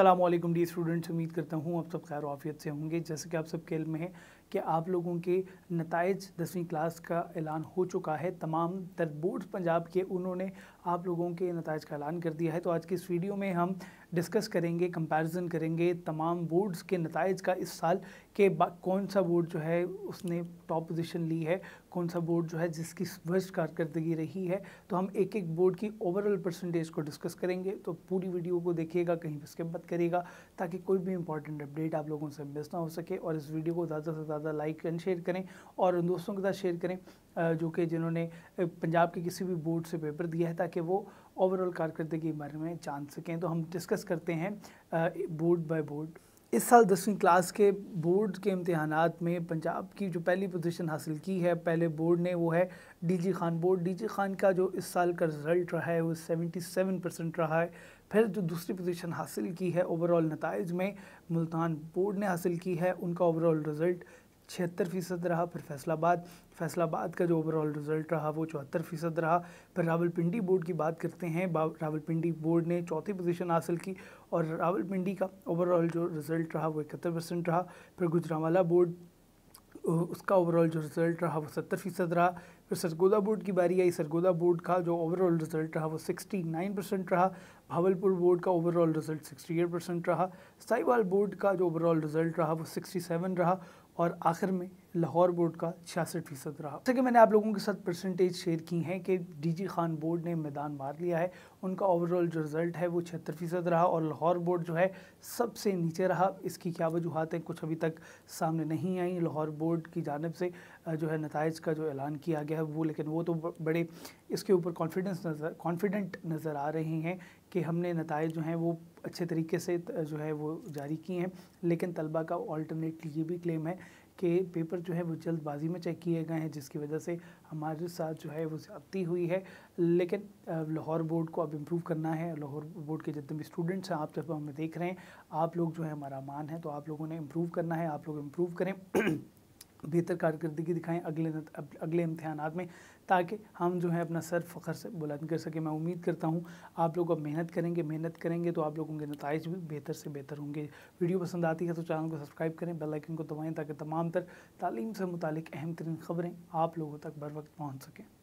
अल्लाम D students उम्मीद करता हूँ आप सब खैर ऑफियत से होंगे जैसे कि आप सब खेल में हैं कि आप लोगों के नतज दसवीं क्लास का ऐलान हो चुका है तमाम तर बोर्ड पंजाब के उन्होंने आप लोगों के नतज का ऐलान कर दिया है तो आज की इस वीडियो में हम डिस्कस करेंगे कंपैरिजन करेंगे तमाम बोर्ड्स के नतज का इस साल के कौन सा बोर्ड जो है उसने टॉप पोजीशन ली है कौन सा बोर्ड जो है जिसकी वर्ष कारकर्दगी रही है तो हम एक एक बोर्ड की ओवरऑल परसेंटेज को डिस्कस करेंगे तो पूरी वीडियो को देखिएगा कहीं पर स्किप मत करिएगा ताकि कोई भी इंपॉर्टेंट अपडेट आप लोगों से मिस ना हो सके और इस वीडियो को ज़्यादा से ज़्यादा ज़्यादा लाइक एंड शेयर करें और उन दोस्तों के साथ शेयर करें जो कि जिन्होंने पंजाब के किसी भी बोर्ड से पेपर दिया है ताकि वो ओवरऑल कारकर्दगी के बारे में जान सकें तो हम डिस्कस करते हैं बोर्ड बाय बोर्ड इस साल दसवीं क्लास के बोर्ड के इम्तहान में पंजाब की जो पहली पोजीशन हासिल की है पहले बोर्ड ने वो है DG Khan board DG Khan का जो इस साल का रिजल्ट रहा है वो 77 परसेंट रहा है फिर जो दूसरी पोजीशन हासिल की है ओवरऑल नतज में मुल्तान बोर्ड ने हासिल की है उनका ओवरऑल रिज़ल्ट छिहत्तर फीसद रहा फिर फैसलाबाद फैसलाबाद का जो ओवरऑल रिजल्ट रहा वो चौहत्तर फीसद रहा फिर रावलपिंडी बोर्ड की बात करते हैं रावलपिंडी बोर्ड ने चौथी पोजीशन हासिल की और रावलपिंडी का ओवरऑल जो रिज़ल्ट रहा वो इकहत्तर परसेंट रहा फिर गुजरावाला बोर्ड उसका ओवरऑल जो रिज़ल्ट रहा वो सत्तर फीसद रहा फिर सरगोदा बोर्ड की बारी आई सरगोदा बोर्ड का जो ओवरऑल रिज़ल्ट रहा वो सिक्सटी नाइन परसेंट रहा भावलपुर बोर्ड का overall result sixty eight percent रहा साहिवाल बोर्ड का जो ओवरऑल रिज़ल्ट रहा वो सिक्सटी सेवन रहा और आखिर में लाहौर बोर्ड का छियासठ फीसद रहा जैसे कि मैंने आप लोगों के साथ परसेंटेज शेयर की हैं कि डीजी खान बोर्ड ने मैदान मार लिया है उनका ओवरऑल जो रिज़ल्ट है वो छिहत्तर फीसद रहा और लाहौर बोर्ड जो है सबसे नीचे रहा इसकी क्या वजूहत है कुछ अभी तक सामने नहीं आई लाहौर बोर्ड की जानब से जो है नतज का जो ऐलान किया गया है वो लेकिन वो तो बड़े इसके ऊपर कॉन्फिडेंस नज़र कॉन्फिडेंट नज़र आ रहे हैं कि हमने नतज जो हैं वो अच्छे तरीके से जो है वो जारी किए हैं लेकिन तलबा का ऑल्टरनेटली ये भी क्लेम है के पेपर जो है वो जल्दबाजी में चेक किए गए हैं जिसकी वजह से हमारे साथ जो है वो ज़्यादती हुई है लेकिन लाहौर बोर्ड को अब इम्प्रूव करना है लाहौर बोर्ड के जितने भी स्टूडेंट्स हैं आप जब हमें देख रहे हैं आप लोग जो है हमारा मान है तो आप लोगों ने इम्प्रूव करना है आप लोग इम्प्रूव करें बेहतर कारकर्दगी दिखाएं अगले अगले इम्तहानात में ताकि हम जो है अपना सर फ़ख्र से बुलंद कर सकें मैं उम्मीद करता हूँ आप लोग अब मेहनत करेंगे मेहनत करेंगे तो आप लोगों के नतज भी बेहतर से बेहतर होंगे वीडियो पसंद आती है तो चैनल को सब्सक्राइब करें बेल आइकन को दबाएं ताकि तमाम तर तालीम से मुतल अहम तरीन खबरें आप लोगों तक बर वक्त पहुँच सकें